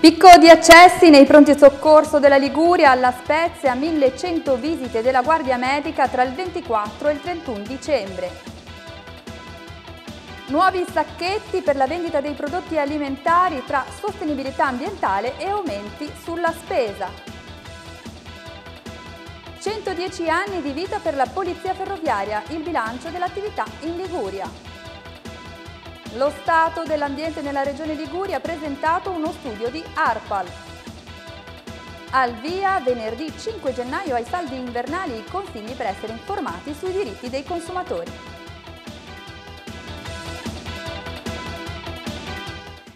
Picco di accessi nei pronti soccorso della Liguria alla Spezia, 1100 visite della Guardia Medica tra il 24 e il 31 dicembre. Nuovi sacchetti per la vendita dei prodotti alimentari tra sostenibilità ambientale e aumenti sulla spesa. 110 anni di vita per la Polizia Ferroviaria, il bilancio dell'attività in Liguria. Lo Stato dell'Ambiente nella Regione Liguria ha presentato uno studio di ARPAL. Al via venerdì 5 gennaio ai saldi invernali i consigli per essere informati sui diritti dei consumatori.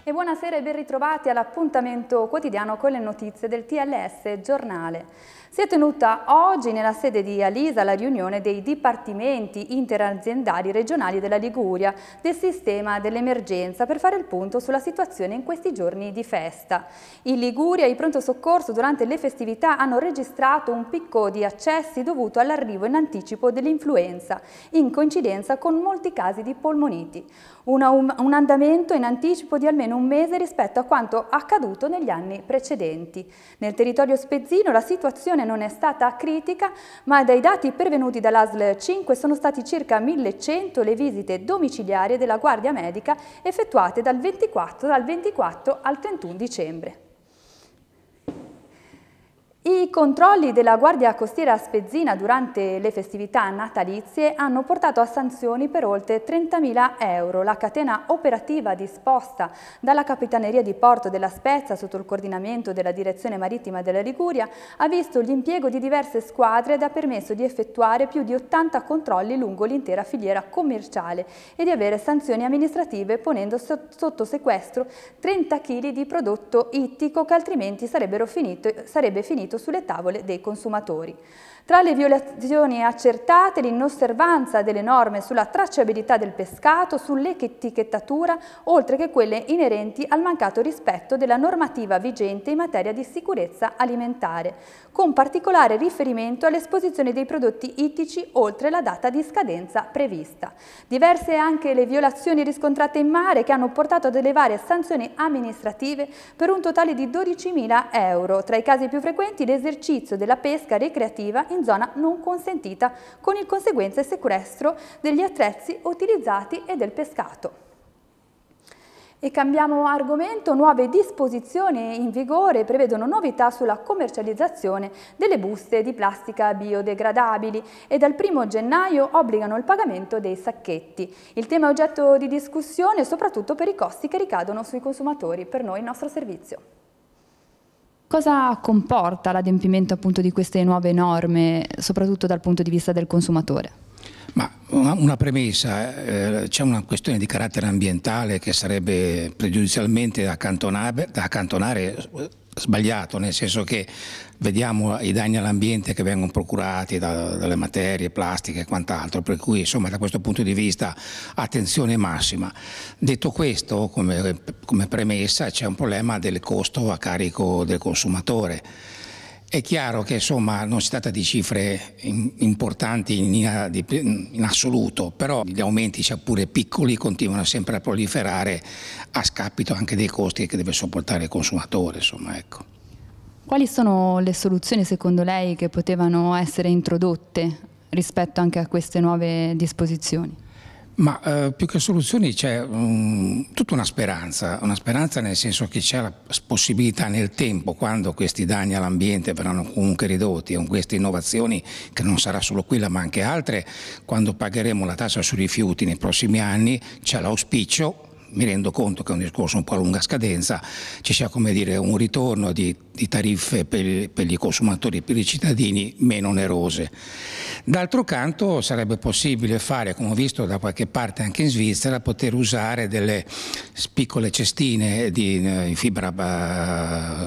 E buonasera e ben ritrovati all'appuntamento quotidiano con le notizie del TLS Giornale. Si è tenuta oggi nella sede di Alisa la riunione dei dipartimenti interaziendali regionali della Liguria del sistema dell'emergenza per fare il punto sulla situazione in questi giorni di festa. In Liguria i pronto soccorso durante le festività hanno registrato un picco di accessi dovuto all'arrivo in anticipo dell'influenza, in coincidenza con molti casi di polmoniti. Una, un andamento in anticipo di almeno un mese rispetto a quanto accaduto negli anni precedenti. Nel territorio spezzino la situazione situazione non è stata critica, ma dai dati pervenuti dall'ASL 5 sono stati circa 1100 le visite domiciliarie della Guardia Medica effettuate dal 24, dal 24 al 31 dicembre. I controlli della Guardia Costiera Spezzina durante le festività natalizie hanno portato a sanzioni per oltre 30.000 euro. La catena operativa disposta dalla Capitaneria di Porto della Spezia sotto il coordinamento della Direzione Marittima della Liguria ha visto l'impiego di diverse squadre ed ha permesso di effettuare più di 80 controlli lungo l'intera filiera commerciale e di avere sanzioni amministrative ponendo sotto sequestro 30 kg di prodotto ittico che altrimenti sarebbe finito sulle tavole dei consumatori. Tra le violazioni accertate l'inosservanza delle norme sulla tracciabilità del pescato, sull'etichettatura, oltre che quelle inerenti al mancato rispetto della normativa vigente in materia di sicurezza alimentare, con particolare riferimento all'esposizione dei prodotti ittici oltre la data di scadenza prevista. Diverse anche le violazioni riscontrate in mare che hanno portato ad elevare sanzioni amministrative per un totale di 12.000 euro. Tra i casi più frequenti l'esercizio della pesca ricreativa in zona non consentita, con il conseguente sequestro degli attrezzi utilizzati e del pescato. E cambiamo argomento, nuove disposizioni in vigore prevedono novità sulla commercializzazione delle buste di plastica biodegradabili e dal 1 gennaio obbligano il pagamento dei sacchetti. Il tema è oggetto di discussione soprattutto per i costi che ricadono sui consumatori, per noi il nostro servizio. Cosa comporta l'adempimento appunto di queste nuove norme, soprattutto dal punto di vista del consumatore? Ma una premessa, eh, eh, c'è una questione di carattere ambientale che sarebbe pregiudizialmente da accantonare, da eh, accantonare sbagliato, nel senso che vediamo i danni all'ambiente che vengono procurati da, dalle materie plastiche e quant'altro, per cui insomma da questo punto di vista attenzione massima. Detto questo, come, come premessa, c'è un problema del costo a carico del consumatore è chiaro che insomma, non si tratta di cifre importanti in, in assoluto, però gli aumenti, sia pure piccoli, continuano sempre a proliferare a scapito anche dei costi che deve sopportare il consumatore. Insomma, ecco. Quali sono le soluzioni secondo lei che potevano essere introdotte rispetto anche a queste nuove disposizioni? Ma eh, più che soluzioni c'è mm, tutta una speranza, una speranza nel senso che c'è la possibilità nel tempo, quando questi danni all'ambiente verranno comunque ridotti, con queste innovazioni, che non sarà solo quella ma anche altre, quando pagheremo la tassa sui rifiuti nei prossimi anni, c'è l'auspicio mi rendo conto che è un discorso un po' a lunga scadenza, ci sia come dire un ritorno di di tariffe per, per i consumatori e per i cittadini meno onerose. D'altro canto sarebbe possibile fare, come ho visto da qualche parte anche in Svizzera, poter usare delle piccole cestine di, eh, in fibra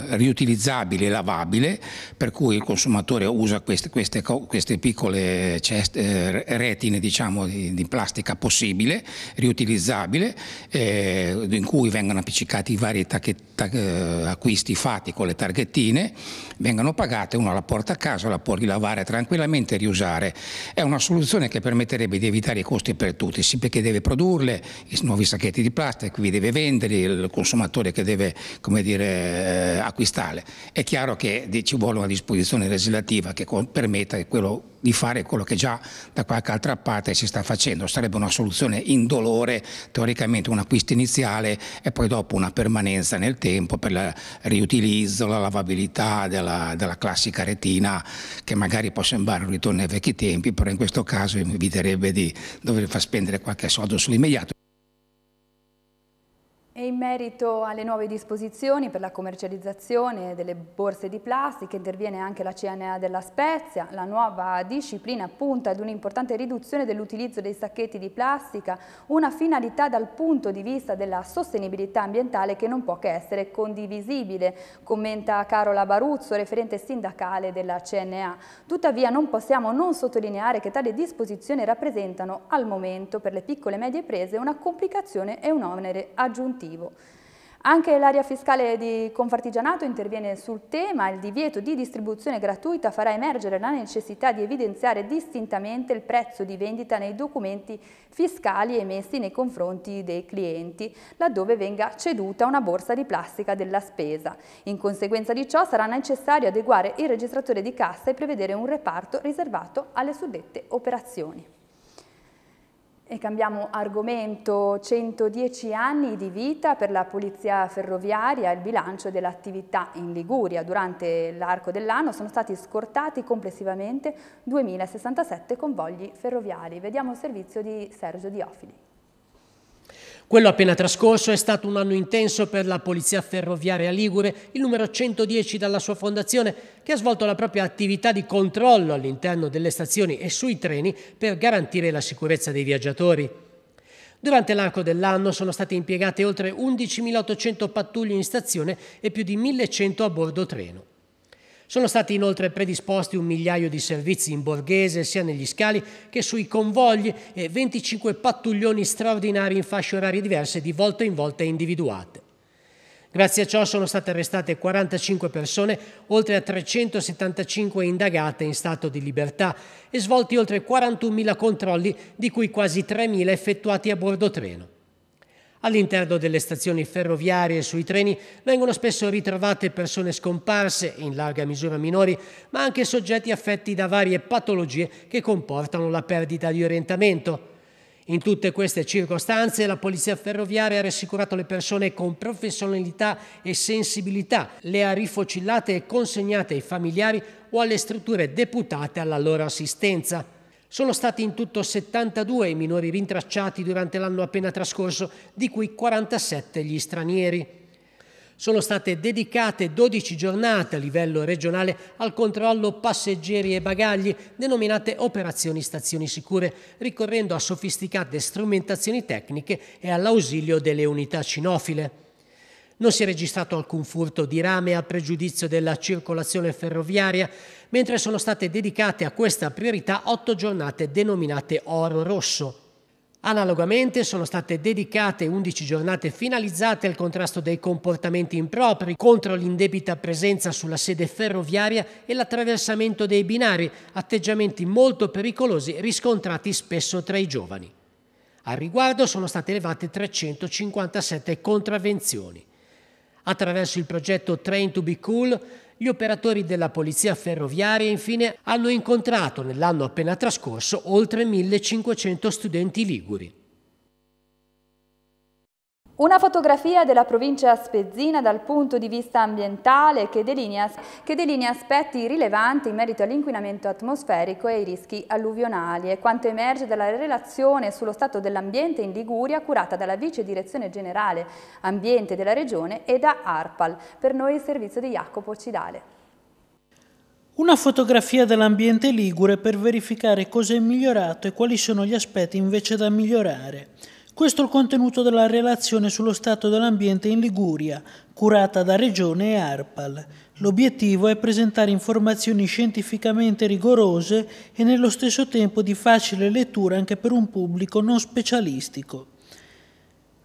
uh, riutilizzabile e lavabile, per cui il consumatore usa queste, queste, queste piccole cest, eh, retine diciamo, di, di, plastica possibile, riutilizzabile, eh, in cui vengono appiccicati i vari tacche, tacche, eh, acquisti fatti con le targhe sacchettine vengano pagate, uno la porta a casa, la può rilavare tranquillamente e riusare. È una soluzione che permetterebbe di evitare i costi per tutti, sì perché deve produrle, i nuovi sacchetti di plastica, qui deve venderli, il consumatore che deve dire, eh, acquistarle. È chiaro che ci vuole una disposizione legislativa che permetta che quello di fare quello che già da qualche altra parte si sta facendo. Sarebbe una soluzione indolore, teoricamente un acquisto iniziale e poi dopo una permanenza nel tempo per il riutilizzo, la lavabilità della, della classica retina che magari può sembrare un ritorno ai vecchi tempi, però in questo caso eviterebbe di dover far spendere qualche soldo sull'immediato. E in merito alle nuove disposizioni per la commercializzazione delle borse di plastica interviene anche la CNA della Spezia. La nuova disciplina punta ad un'importante riduzione dell'utilizzo dei sacchetti di plastica, una finalità dal punto di vista della sostenibilità ambientale che non può che essere condivisibile, commenta Carola Baruzzo, referente sindacale della CNA. Tuttavia non possiamo non sottolineare che tali disposizioni rappresentano al momento per le piccole e medie imprese una complicazione e un onere aggiuntivo lavorativo. Anche l'area fiscale di Confartigianato interviene sul tema, il divieto di distribuzione gratuita farà emergere la necessità di evidenziare distintamente il prezzo di vendita nei documenti fiscali emessi nei confronti dei clienti, laddove venga ceduta una borsa di plastica della spesa. In conseguenza di ciò sarà necessario adeguare il registratore di cassa e prevedere un reparto riservato alle suddette operazioni. E cambiamo argomento, 110 anni di vita per la Polizia Ferroviaria, il bilancio dell'attività in Liguria. Durante l'arco dell'anno sono stati scortati complessivamente 2067 convogli ferroviari. Vediamo il servizio di Sergio Diofili. Quello appena trascorso è stato un anno intenso per la Polizia Ferroviaria Ligure, il numero 110 dalla sua fondazione, che ha svolto la propria attività di controllo all'interno delle stazioni e sui treni per garantire la sicurezza dei viaggiatori. Durante l'arco dell'anno sono state impiegate oltre 11.800 pattuglie in stazione e più di 1.100 a bordo treno. Sono stati inoltre predisposti un migliaio di servizi in borghese sia negli scali che sui convogli e 25 pattuglioni straordinari in fasce orarie diverse di volta in volta individuate. Grazie a ciò sono state arrestate 45 persone, oltre a 375 indagate in stato di libertà e svolti oltre 41.000 controlli, di cui quasi 3.000 effettuati a bordo treno. All'interno delle stazioni ferroviarie e sui treni vengono spesso ritrovate persone scomparse, in larga misura minori, ma anche soggetti affetti da varie patologie che comportano la perdita di orientamento. In tutte queste circostanze la Polizia Ferroviaria ha rassicurato le persone con professionalità e sensibilità, le ha rifocillate e consegnate ai familiari o alle strutture deputate alla loro assistenza. Sono stati in tutto 72 i minori rintracciati durante l'anno appena trascorso, di cui 47 gli stranieri. Sono state dedicate 12 giornate a livello regionale al controllo passeggeri e bagagli, denominate operazioni stazioni sicure, ricorrendo a sofisticate strumentazioni tecniche e all'ausilio delle unità cinofile. Non si è registrato alcun furto di rame a pregiudizio della circolazione ferroviaria, mentre sono state dedicate a questa priorità otto giornate denominate Oro Rosso. Analogamente sono state dedicate 11 giornate finalizzate al contrasto dei comportamenti impropri, contro l'indebita presenza sulla sede ferroviaria e l'attraversamento dei binari, atteggiamenti molto pericolosi riscontrati spesso tra i giovani. Al riguardo sono state elevate 357 contravvenzioni. Attraverso il progetto Train to be Cool, gli operatori della polizia ferroviaria infine hanno incontrato nell'anno appena trascorso oltre 1500 studenti liguri. Una fotografia della provincia spezzina dal punto di vista ambientale che delinea, che delinea aspetti rilevanti in merito all'inquinamento atmosferico e ai rischi alluvionali e quanto emerge dalla relazione sullo stato dell'ambiente in Liguria curata dalla Vice Direzione Generale Ambiente della Regione e da ARPAL. Per noi il servizio di Jacopo Cidale. Una fotografia dell'ambiente ligure per verificare cosa è migliorato e quali sono gli aspetti invece da migliorare. Questo è il contenuto della relazione sullo stato dell'ambiente in Liguria, curata da Regione e ARPAL. L'obiettivo è presentare informazioni scientificamente rigorose e nello stesso tempo di facile lettura anche per un pubblico non specialistico.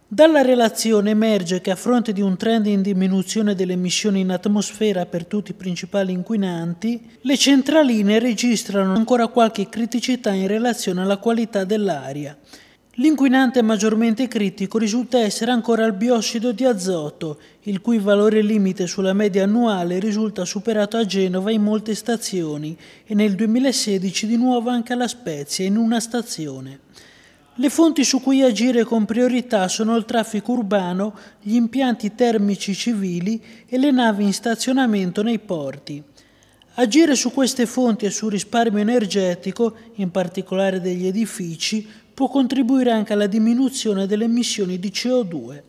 Dalla relazione emerge che a fronte di un trend in diminuzione delle emissioni in atmosfera per tutti i principali inquinanti, le centraline registrano ancora qualche criticità in relazione alla qualità dell'aria. L'inquinante maggiormente critico risulta essere ancora il biossido di azoto, il cui valore limite sulla media annuale risulta superato a Genova in molte stazioni e nel 2016 di nuovo anche alla Spezia in una stazione. Le fonti su cui agire con priorità sono il traffico urbano, gli impianti termici civili e le navi in stazionamento nei porti. Agire su queste fonti e sul risparmio energetico, in particolare degli edifici, può contribuire anche alla diminuzione delle emissioni di CO2.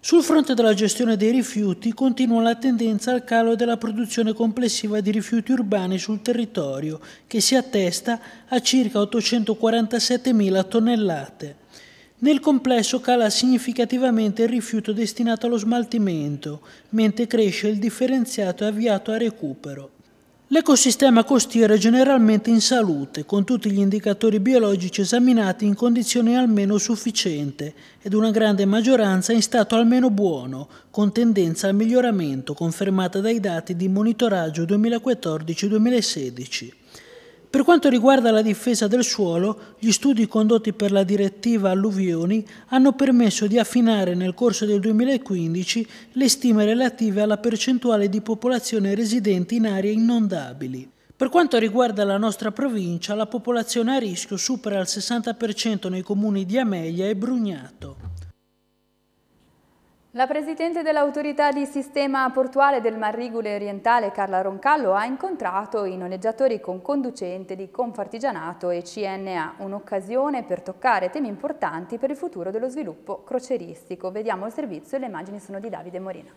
Sul fronte della gestione dei rifiuti continua la tendenza al calo della produzione complessiva di rifiuti urbani sul territorio, che si attesta a circa 847.000 tonnellate. Nel complesso cala significativamente il rifiuto destinato allo smaltimento, mentre cresce il differenziato avviato a recupero. L'ecosistema costiero è generalmente in salute, con tutti gli indicatori biologici esaminati in condizione almeno sufficiente ed una grande maggioranza in stato almeno buono, con tendenza al miglioramento confermata dai dati di monitoraggio 2014-2016. Per quanto riguarda la difesa del suolo, gli studi condotti per la direttiva alluvioni hanno permesso di affinare nel corso del 2015 le stime relative alla percentuale di popolazione residente in aree inondabili. Per quanto riguarda la nostra provincia, la popolazione a rischio supera il 60% nei comuni di Amelia e Brugnato. La Presidente dell'Autorità di Sistema Portuale del Mar Marrigule Orientale, Carla Roncallo, ha incontrato i noleggiatori con conducente di Confartigianato e CNA, un'occasione per toccare temi importanti per il futuro dello sviluppo croceristico. Vediamo il servizio e le immagini sono di Davide Morina.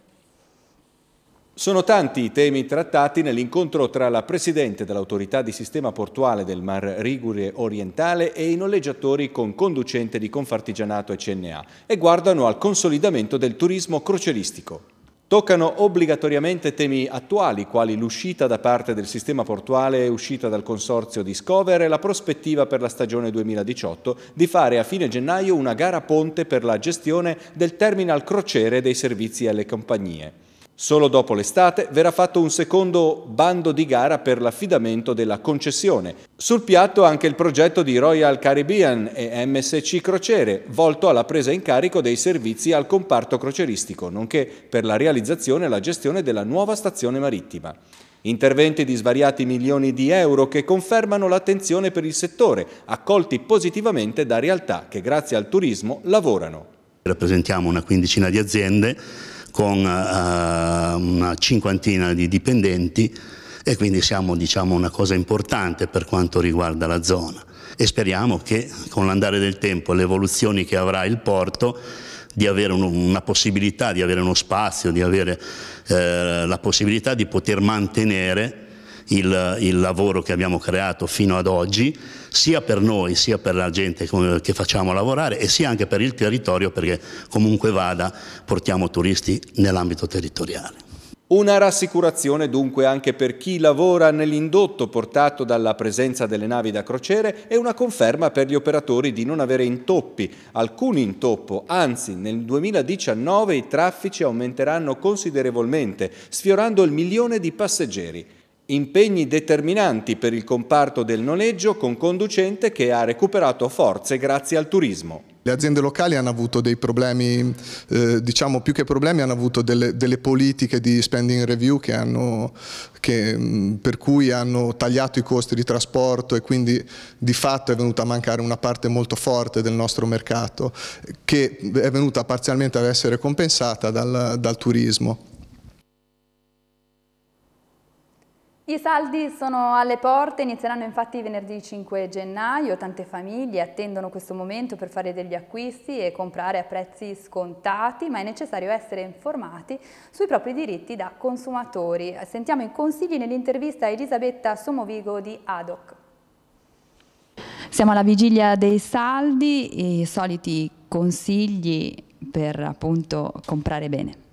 Sono tanti i temi trattati nell'incontro tra la Presidente dell'Autorità di Sistema Portuale del Mar Rigure Orientale e i noleggiatori con conducente di Confartigianato e CNA e guardano al consolidamento del turismo croceristico. Toccano obbligatoriamente temi attuali quali l'uscita da parte del sistema portuale e uscita dal consorzio Discover e la prospettiva per la stagione 2018 di fare a fine gennaio una gara ponte per la gestione del terminal crociere dei servizi alle compagnie. Solo dopo l'estate verrà fatto un secondo bando di gara per l'affidamento della concessione. Sul piatto anche il progetto di Royal Caribbean e MSC Crociere, volto alla presa in carico dei servizi al comparto croceristico, nonché per la realizzazione e la gestione della nuova stazione marittima. Interventi di svariati milioni di euro che confermano l'attenzione per il settore, accolti positivamente da realtà che grazie al turismo lavorano. Rappresentiamo una quindicina di aziende con uh, una cinquantina di dipendenti e quindi siamo diciamo, una cosa importante per quanto riguarda la zona e speriamo che con l'andare del tempo e le evoluzioni che avrà il porto di avere uno, una possibilità, di avere uno spazio, di avere eh, la possibilità di poter mantenere il, il lavoro che abbiamo creato fino ad oggi, sia per noi, sia per la gente che facciamo lavorare e sia anche per il territorio perché comunque vada portiamo turisti nell'ambito territoriale. Una rassicurazione dunque anche per chi lavora nell'indotto portato dalla presenza delle navi da crociere e una conferma per gli operatori di non avere intoppi, alcun intoppo, anzi nel 2019 i traffici aumenteranno considerevolmente, sfiorando il milione di passeggeri impegni determinanti per il comparto del noleggio con conducente che ha recuperato forze grazie al turismo. Le aziende locali hanno avuto dei problemi, eh, diciamo più che problemi, hanno avuto delle, delle politiche di spending review che hanno, che, per cui hanno tagliato i costi di trasporto e quindi di fatto è venuta a mancare una parte molto forte del nostro mercato che è venuta parzialmente ad essere compensata dal, dal turismo. I saldi sono alle porte, inizieranno infatti venerdì 5 gennaio, tante famiglie attendono questo momento per fare degli acquisti e comprare a prezzi scontati, ma è necessario essere informati sui propri diritti da consumatori. Sentiamo i consigli nell'intervista a Elisabetta Somovigo di ADOC. Siamo alla vigilia dei saldi, i soliti consigli per appunto comprare bene.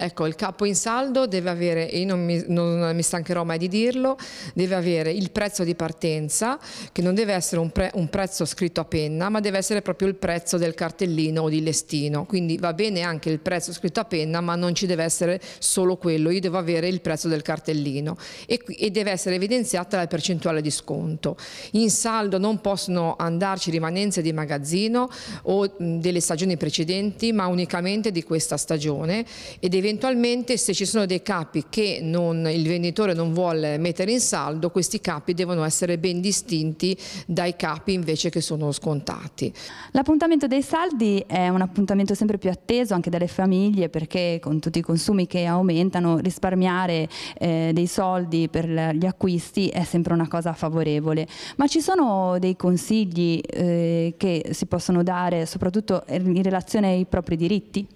Ecco, il capo in saldo deve avere, e non mi, non mi stancherò mai di dirlo, deve avere il prezzo di partenza, che non deve essere un, pre, un prezzo scritto a penna, ma deve essere proprio il prezzo del cartellino o di listino. Quindi va bene anche il prezzo scritto a penna, ma non ci deve essere solo quello, io devo avere il prezzo del cartellino e, e deve essere evidenziata la percentuale di sconto. In saldo non possono andarci rimanenze di magazzino o mh, delle stagioni precedenti, ma unicamente di questa stagione e deve eventualmente se ci sono dei capi che non, il venditore non vuole mettere in saldo, questi capi devono essere ben distinti dai capi invece che sono scontati. L'appuntamento dei saldi è un appuntamento sempre più atteso anche dalle famiglie perché con tutti i consumi che aumentano risparmiare eh, dei soldi per gli acquisti è sempre una cosa favorevole. Ma ci sono dei consigli eh, che si possono dare soprattutto in relazione ai propri diritti?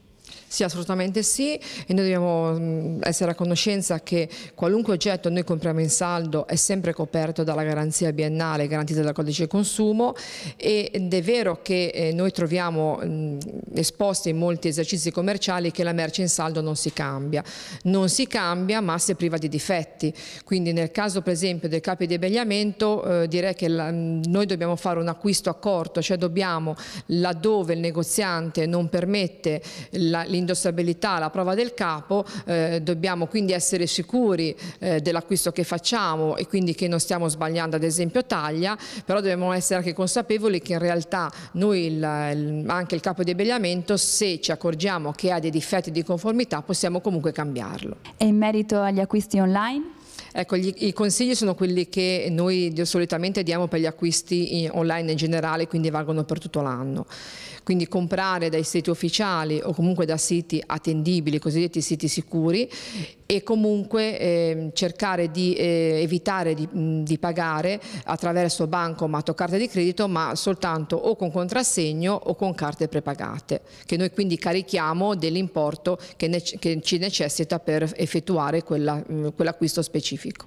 Sì, assolutamente sì e noi dobbiamo mm, essere a conoscenza che qualunque oggetto noi compriamo in saldo è sempre coperto dalla garanzia biennale garantita dal codice consumo ed è vero che eh, noi troviamo mm, esposti in molti esercizi commerciali che la merce in saldo non si cambia. Non si cambia ma se priva di difetti, quindi nel caso per esempio del capo di abbigliamento eh, direi che la, mm, noi dobbiamo fare un acquisto accorto, cioè dobbiamo laddove il negoziante non permette l'intervento indossabilità, la prova del capo, eh, dobbiamo quindi essere sicuri eh, dell'acquisto che facciamo e quindi che non stiamo sbagliando ad esempio taglia, però dobbiamo essere anche consapevoli che in realtà noi il, il, anche il capo di abbigliamento se ci accorgiamo che ha dei difetti di conformità possiamo comunque cambiarlo. E in merito agli acquisti online? Ecco, gli, i consigli sono quelli che noi solitamente diamo per gli acquisti in, eh, online in generale, quindi valgono per tutto l'anno quindi comprare dai siti ufficiali o comunque da siti attendibili, cosiddetti siti sicuri e comunque eh, cercare di eh, evitare di, di, pagare attraverso bancomat o carte di credito ma soltanto o con contrassegno o con carte prepagate che noi quindi carichiamo dell'importo che, che, ci necessita per effettuare quell'acquisto quell specifico.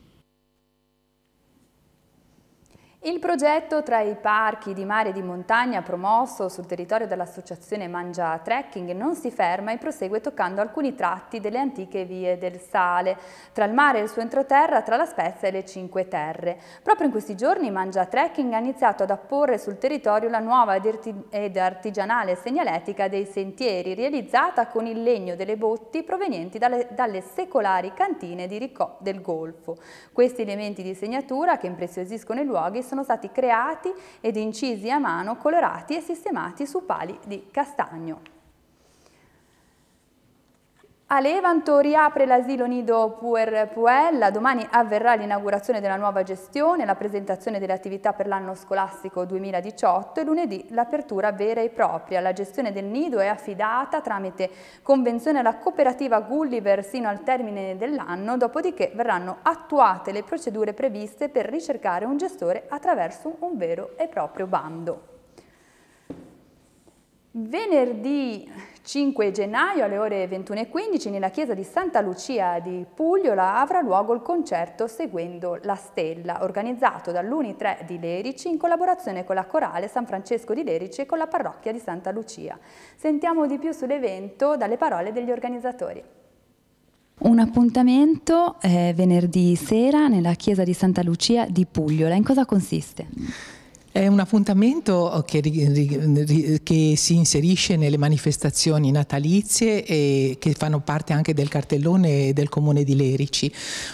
Il progetto tra i parchi di mare e di montagna promosso sul territorio dell'associazione Mangia Trekking non si ferma e prosegue toccando alcuni tratti delle antiche vie del sale, tra il mare e il suo entroterra, tra la Spezia e le Cinque Terre. Proprio in questi giorni Mangia Trekking ha iniziato ad apporre sul territorio la nuova ed artigianale segnaletica dei sentieri, realizzata con il legno delle botti provenienti dalle, dalle secolari cantine di Ricò del Golfo. Questi elementi di segnatura che impreziosiscono i luoghi sono sono stati creati ed incisi a mano, colorati e sistemati su pali di castagno. A Levanto riapre l'asilo nido Puer Puella, domani avverrà l'inaugurazione della nuova gestione, la presentazione delle attività per l'anno scolastico 2018 e lunedì l'apertura vera e propria. La gestione del nido è affidata tramite convenzione alla cooperativa Gulliver sino al termine dell'anno, dopodiché verranno attuate le procedure previste per ricercare un gestore attraverso un vero e proprio bando. Venerdì 5 gennaio alle ore 21.15 nella chiesa di Santa Lucia di Pugliola avrà luogo il concerto Seguendo la Stella, organizzato dall'Uni3 di Lerici in collaborazione con la Corale San Francesco di Lerici e con la parrocchia di Santa Lucia. Sentiamo di più sull'evento dalle parole degli organizzatori. Un appuntamento è eh, venerdì sera nella chiesa di Santa Lucia di Pugliola. In cosa consiste? È un appuntamento oh, che, che, si inserisce nelle manifestazioni natalizie e che fanno parte anche del cartellone del comune di Lerici,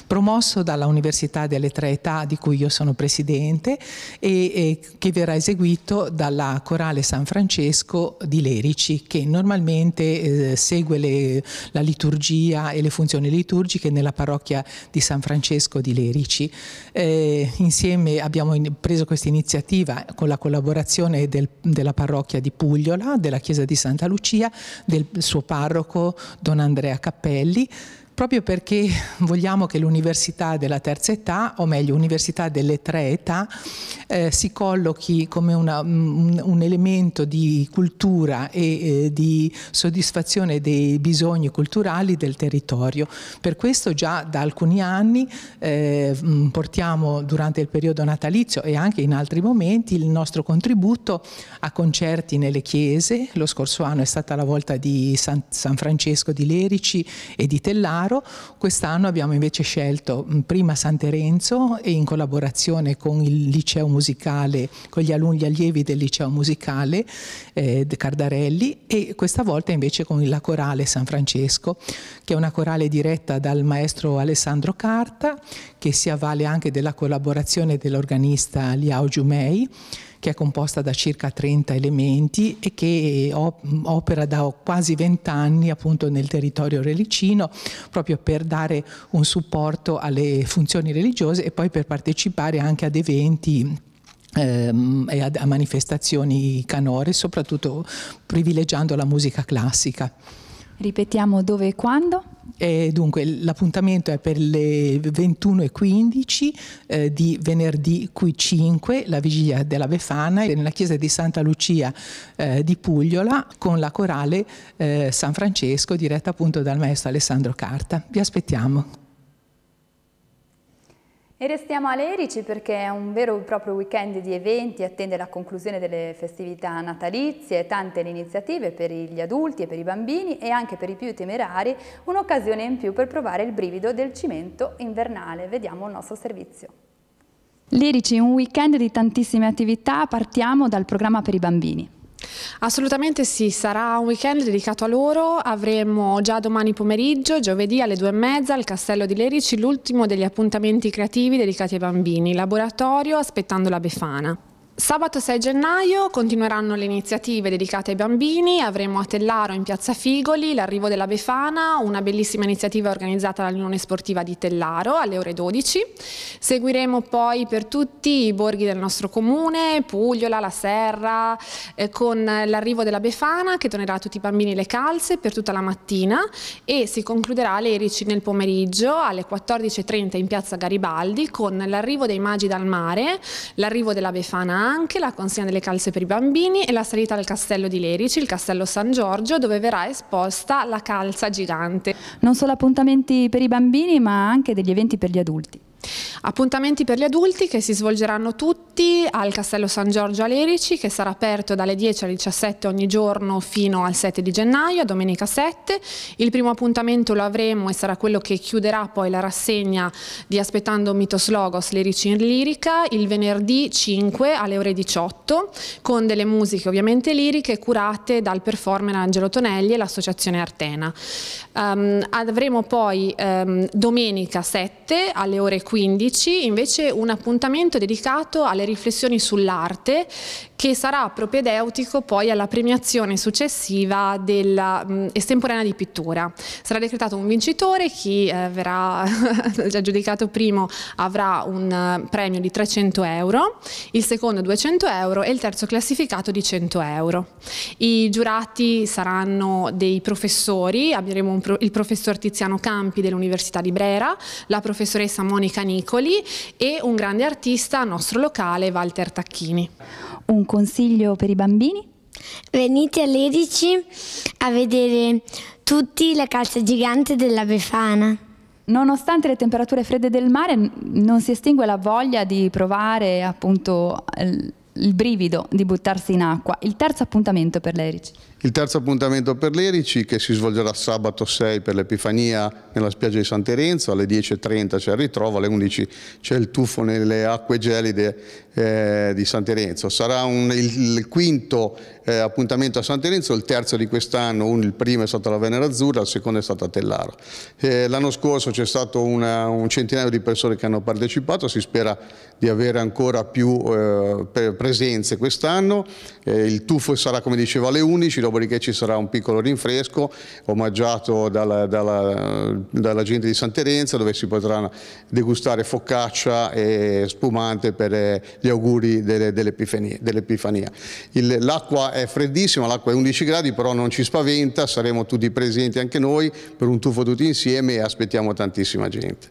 promosso dalla Università delle Tre Età di cui io sono presidente e, e che verrà eseguito dalla Corale San Francesco di Lerici che normalmente eh, segue le, la liturgia e le funzioni liturgiche nella parrocchia di San Francesco di Lerici. Eh, insieme abbiamo in, preso questa iniziativa con la collaborazione del, della parrocchia di Pugliola, della chiesa di Santa Lucia, del suo parroco Don Andrea Cappelli, proprio perché vogliamo che l'università della terza età, o meglio università delle tre età, eh, si collochi come una, mm, un, un, elemento di cultura e eh, di soddisfazione dei bisogni culturali del territorio. Per questo già da alcuni anni eh, mm, portiamo durante il periodo natalizio e anche in altri momenti il nostro contributo a concerti nelle chiese, lo scorso anno è stata la volta di San, San Francesco di Lerici e di Tellaro, Pesaro, quest'anno abbiamo invece scelto prima San Terenzo e in collaborazione con il liceo musicale, con gli alunni allievi del liceo musicale eh, Cardarelli e questa volta invece con la corale San Francesco, che è una corale diretta dal maestro Alessandro Carta, che si avvale anche della collaborazione dell'organista Liao Giumei che è composta da circa 30 elementi e che opera da quasi 20 anni appunto nel territorio relicino proprio per dare un supporto alle funzioni religiose e poi per partecipare anche ad eventi ehm, e a manifestazioni canore, soprattutto privilegiando la musica classica. Ripetiamo dove e quando? E eh, dunque l'appuntamento è per le 21.15 eh, di venerdì qui 5, la vigilia della Befana, nella chiesa di Santa Lucia eh, di Pugliola con la corale eh, San Francesco diretta appunto dal maestro Alessandro Carta. Vi aspettiamo. E restiamo a Lerici perché è un vero e proprio weekend di eventi, attende la conclusione delle festività natalizie, tante le iniziative per gli adulti e per i bambini e anche per i più temerari, un'occasione in più per provare il brivido del cimento invernale. Vediamo il nostro servizio. Lerici, un weekend di tantissime attività, partiamo dal programma per i bambini. Assolutamente sì, sarà un weekend dedicato a loro, avremo già domani pomeriggio, giovedì alle due e mezza al Castello di Lerici, l'ultimo degli appuntamenti creativi dedicati ai bambini, laboratorio aspettando la Befana. Sabato 6 gennaio continueranno le iniziative dedicate ai bambini, avremo a Tellaro in Piazza Figoli l'arrivo della Befana, una bellissima iniziativa organizzata dall'Unione Sportiva di Tellaro alle ore 12. Seguiremo poi per tutti i borghi del nostro comune, Pugliola, La Serra, eh, con l'arrivo della Befana che donerà a tutti i bambini le calze per tutta la mattina e si concluderà alle 11 nel pomeriggio alle 14.30 in Piazza Garibaldi con l'arrivo dei Magi dal Mare, l'arrivo della Befana anche la consegna delle calze per i bambini e la salita al castello di Lerici, il castello San Giorgio, dove verrà esposta la calza gigante. Non solo appuntamenti per i bambini ma anche degli eventi per gli adulti. Appuntamenti per gli adulti che si svolgeranno tutti al Castello San Giorgio Alerici che sarà aperto dalle 10 alle 17 ogni giorno fino al 7 di gennaio, domenica 7. Il primo appuntamento lo avremo e sarà quello che chiuderà poi la rassegna di Aspettando Mitos Logos Lerici in Lirica il venerdì 5 alle ore 18 con delle musiche ovviamente liriche curate dal performer Angelo Tonelli e l'associazione Artena. Um, avremo poi um, domenica 7 alle ore 15 15 invece un appuntamento dedicato alle riflessioni sull'arte che sarà propedeutico poi alla premiazione successiva della, mh, estemporanea di pittura. Sarà decretato un vincitore, chi eh, verrà giudicato primo avrà un eh, premio di 300 euro, il secondo 200 euro e il terzo classificato di 100 euro. I giurati saranno dei professori, abbiamo pro, il professor Tiziano Campi dell'Università di Brera, la professoressa Monica Nicoli e un grande artista nostro locale Walter Tacchini. Un consiglio per i bambini? Venite all'Erici a vedere tutti la calza gigante della Befana. Nonostante le temperature fredde del mare, non si estingue la voglia di provare appunto il brivido di buttarsi in acqua. Il terzo appuntamento per l'Erici. Il terzo appuntamento per l'Erici che si svolgerà sabato 6 per l'Epifania nella spiaggia di San Terenzo, alle 10.30 c'è il ritrovo, alle 11 c'è il tuffo nelle acque gelide eh, di Terenzo. Sarà un, il, il, quinto eh, appuntamento a San Terenzo, il terzo di quest'anno, il primo è stato la Venera Azzurra, il secondo è stato a Tellaro. Eh, L'anno scorso c'è stato una, un centinaio di persone che hanno partecipato, si spera di avere ancora più eh, presenze quest'anno, eh, il tuffo sarà come dicevo alle 11, dopodiché ci sarà un piccolo rinfresco omaggiato dalla, dalla, dalla gente di Sant'Erenza dove si potranno degustare focaccia e spumante per eh, gli auguri dell'Epifania. dell l'acqua è freddissima, l'acqua è 11 gradi, però non ci spaventa, saremo tutti presenti anche noi per un tuffo tutti insieme e aspettiamo tantissima gente.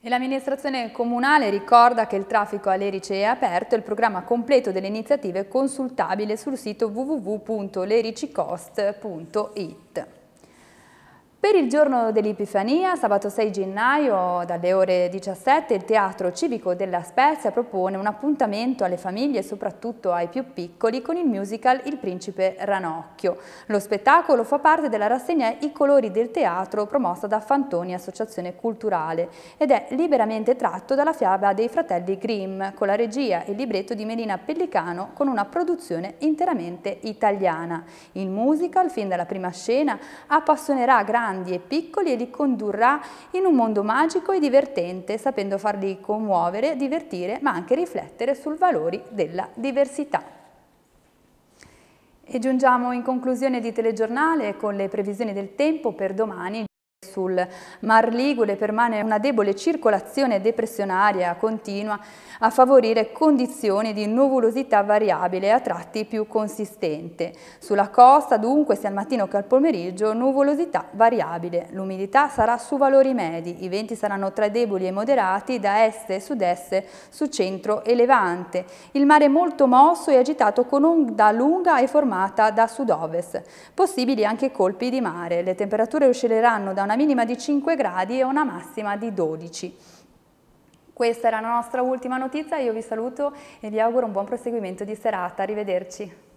E l'amministrazione comunale ricorda che il traffico all'Erice è aperto e il programma completo delle iniziative è consultabile sul sito www.lericicost.it. Per il giorno dell'Epifania, sabato 6 gennaio, dalle ore 17, il Teatro Civico della Spezia propone un appuntamento alle famiglie e soprattutto ai più piccoli con il musical Il Principe Ranocchio. Lo spettacolo fa parte della rassegna I colori del teatro promossa da Fantoni Associazione Culturale ed è liberamente tratto dalla fiaba dei fratelli Grimm con la regia e il libretto di Melina Pellicano con una produzione interamente italiana. Il musical, fin dalla prima scena, appassionerà grandi grandi e piccoli e li condurrà in un mondo magico e divertente, sapendo farli commuovere, divertire, ma anche riflettere sul valore della diversità. E giungiamo in conclusione di telegiornale con le previsioni del tempo per domani. Sul Mar Ligure permane una debole circolazione depressionaria continua a favorire condizioni di nuvolosità variabile a tratti più consistente. Sulla costa dunque sia al mattino che al pomeriggio nuvolosità variabile. L'umidità sarà su valori medi, i venti saranno tra deboli e moderati da est e sud-est su centro e levante. Il mare molto mosso e agitato con onda lunga e formata da sud-ovest. Possibili anche colpi di mare. Le temperature usciranno da una minima di 5 gradi e una massima di 12. Questa era la nostra ultima notizia, io vi saluto e vi auguro un buon proseguimento di serata, arrivederci.